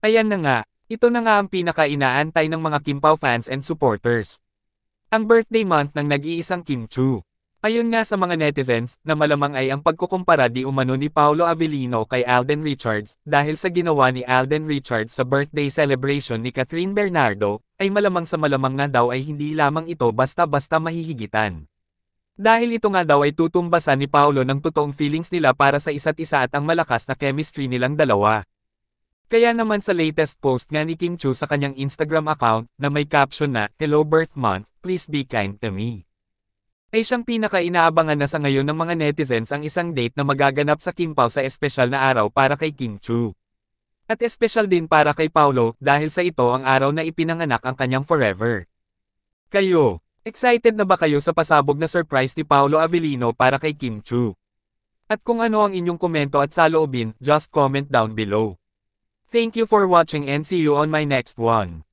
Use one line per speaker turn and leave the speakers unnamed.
Ayan na nga, ito na nga ang pinaka-inaantay ng mga Kimpaw fans and supporters. Ang birthday month ng nag-iisang Kim Chu. Ayon nga sa mga netizens, na malamang ay ang pagkukumpara di umano ni Paolo Avellino kay Alden Richards dahil sa ginawa ni Alden Richards sa birthday celebration ni Catherine Bernardo, ay malamang sa malamang nga daw ay hindi lamang ito basta-basta mahihigitan. Dahil ito nga daw ay tutumbasan ni Paolo ng totoong feelings nila para sa isa't isa at ang malakas na chemistry nilang dalawa. Kaya naman sa latest post nga ni Kim Chu sa kanyang Instagram account na may caption na, Hello Birth Month, please be kind to me. Ay siyang pinaka-inaabangan na sa ngayon ng mga netizens ang isang date na magaganap sa Kim Pao sa espesyal na araw para kay Kim Chu. At espesyal din para kay Paolo dahil sa ito ang araw na ipinanganak ang kanyang forever. Kayo, excited na ba kayo sa pasabog na surprise ni Paolo Avellino para kay Kim Chu? At kung ano ang inyong komento at saloobin, just comment down below. Thank you for watching and see you on my next one.